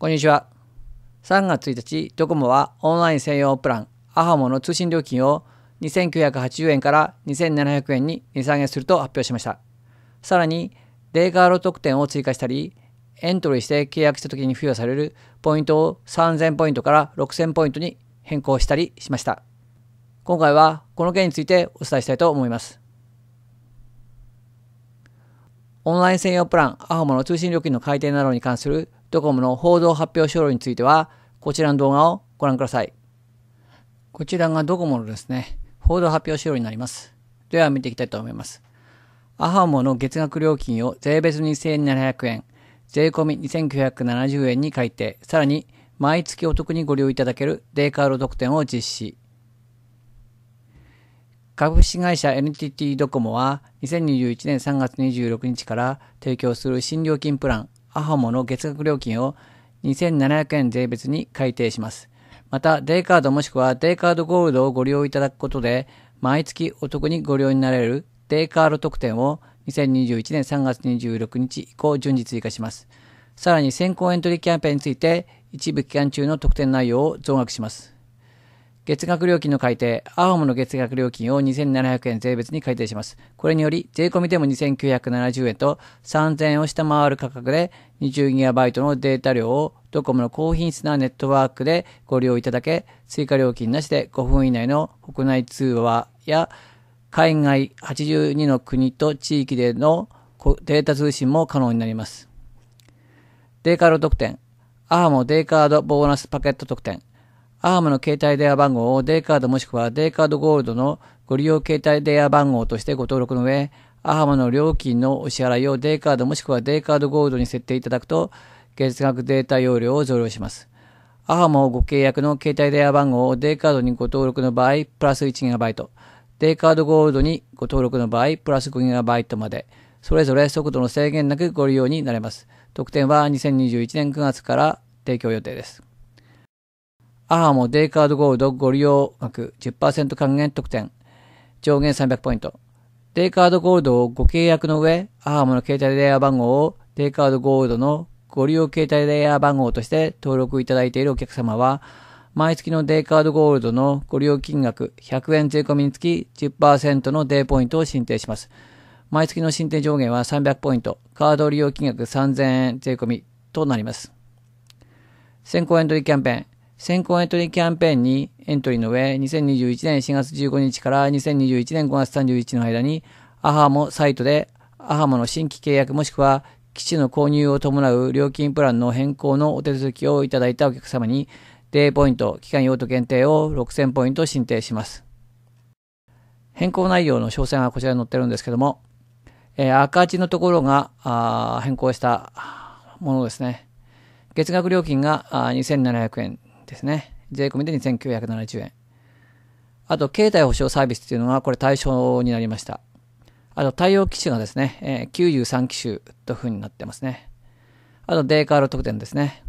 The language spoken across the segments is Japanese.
こんにちは。3月1日、ドコモはオンライン専用プラン、アハモの通信料金を2980円から2700円に値下げすると発表しました。さらに、デイカード特典を追加したり、エントリーして契約した時に付与されるポイントを3000ポイントから6000ポイントに変更したりしました。今回はこの件についてお伝えしたいと思います。オンライン専用プラン、アホモの通信料金の改定などに関するドコモの報道発表書類については、こちらの動画をご覧ください。こちらがドコモのですね、報道発表資料になります。では見ていきたいと思います。アハモの月額料金を税別2700円、税込2970円に改定、さらに毎月お得にご利用いただけるデイカード特典を実施。株式会社 NTT ドコモは2021年3月26日から提供する新料金プランアハモの月額料金を2700円税別に改定します。また、デイカードもしくはデイカードゴールドをご利用いただくことで、毎月お得にご利用になれるデイカード特典を2021年3月26日以降順次追加します。さらに先行エントリーキャンペーンについて、一部期間中の特典内容を増額します。月額料金の改定、アホムの月額料金を2700円税別に改定します。これにより、税込みでも2970円と3000円を下回る価格で 20GB のデータ量をドコモの高品質なネットワークでご利用いただけ、追加料金なしで5分以内の国内通話や海外82の国と地域でのデータ通信も可能になります。デーカード特典、アハモデーカードボーナスパケット特典、アームの携帯電話番号を D カードもしくは D カードゴールドのご利用携帯電話番号としてご登録の上、アームの料金のお支払いを D カードもしくは D カードゴールドに設定いただくと、月額データ容量を増量します。アームをご契約の携帯電話番号を D カードにご登録の場合、プラス 1GB、D カードゴールドにご登録の場合、プラス 5GB まで、それぞれ速度の制限なくご利用になれます。特典は2021年9月から提供予定です。アハもデイカードゴールドご利用額10%還元特典、上限300ポイント。デイカードゴールドをご契約の上、アハモの携帯レイヤー番号をデイカードゴールドのご利用携帯レイヤー番号として登録いただいているお客様は、毎月のデイカードゴールドのご利用金額100円税込みにつき10%のデイポイントを申請します。毎月の進請上限は300ポイント、カード利用金額3000円税込みとなります。先行エントリーキャンペーン、先行エントリーキャンペーンにエントリーの上、2021年4月15日から2021年5月31日の間に、アハモサイトで、アハモの新規契約もしくは基地の購入を伴う料金プランの変更のお手続きをいただいたお客様に、デーポイント、期間用途限定を6000ポイント申請します。変更内容の詳細がこちらに載ってるんですけども、えー、赤字のところが変更したものですね。月額料金が2700円。ですね。税込みで2970円。あと、携帯保証サービスっていうのは、これ対象になりました。あと、対応機種がですね、えー、93機種という風になってますね。あと、デイカード特典ですね。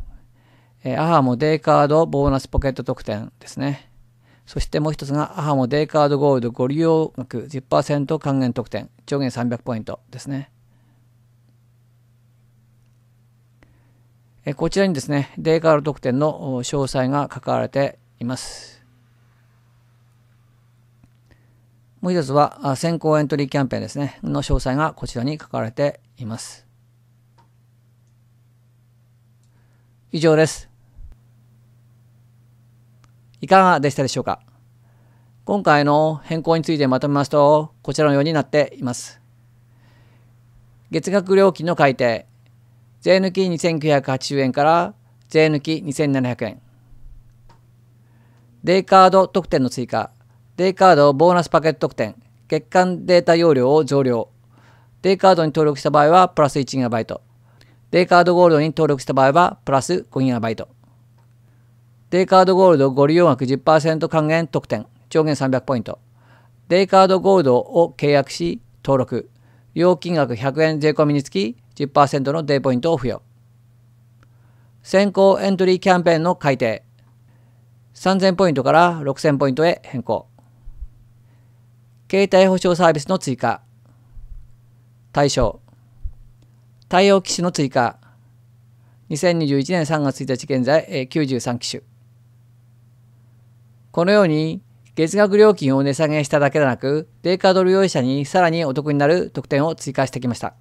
えー、アハモデイカードボーナスポケット特典ですね。そしてもう一つが、アハモデイカードゴールドご利用額10%還元特典、上限300ポイントですね。こちらにですね、デーカール特典の詳細が書かれています。もう一つは、先行エントリーキャンペーンですね、の詳細がこちらに書かれています。以上です。いかがでしたでしょうか今回の変更についてまとめますと、こちらのようになっています。月額料金の改定、税抜き2980円から税抜き2700円。デイカード特典の追加。デイカードボーナスパケット特典。月間データ容量を増量。デイカードに登録した場合はプラス 1GB。デイカードゴールドに登録した場合はプラス 5GB。デイカードゴールドご利用額10%還元特典。上限300ポイント。デイカードゴールドを契約し、登録。料金額100円税込みにつき10%のデーポイントを付与先行エントリーキャンペーンの改定3000ポイントから6000ポイントへ変更携帯保証サービスの追加対象対応機種の追加2021年3月1日現在93機種このように月額料金を値下げしただけでなくデイカード利用者にさらにお得になる特典を追加してきました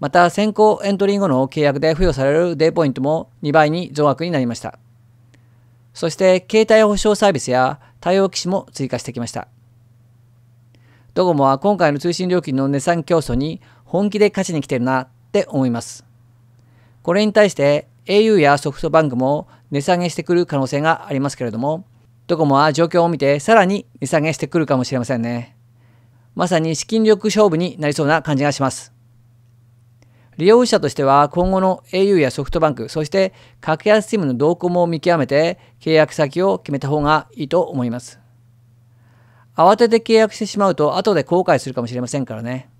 また先行エントリー後の契約で付与されるデーポイントも2倍に増額になりました。そして携帯保証サービスや対応機種も追加してきました。ドコモは今回の通信料金の値下げ競争に本気で勝ちに来てるなって思います。これに対して au やソフトバンクも値下げしてくる可能性がありますけれども、ドコモは状況を見てさらに値下げしてくるかもしれませんね。まさに資金力勝負になりそうな感じがします。利用者としては今後の au やソフトバンク、そして格安 SIM の動向も見極めて契約先を決めた方がいいと思います。慌てて契約してしまうと後で後悔するかもしれませんからね。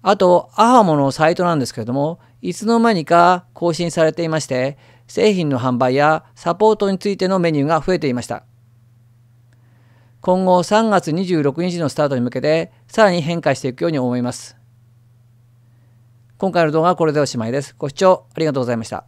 あと、アハモのサイトなんですけれども、いつの間にか更新されていまして、製品の販売やサポートについてのメニューが増えていました。今後3月26日のスタートに向けて、さらに変化していくように思います。今回の動画はこれでおしまいです。ご視聴ありがとうございました。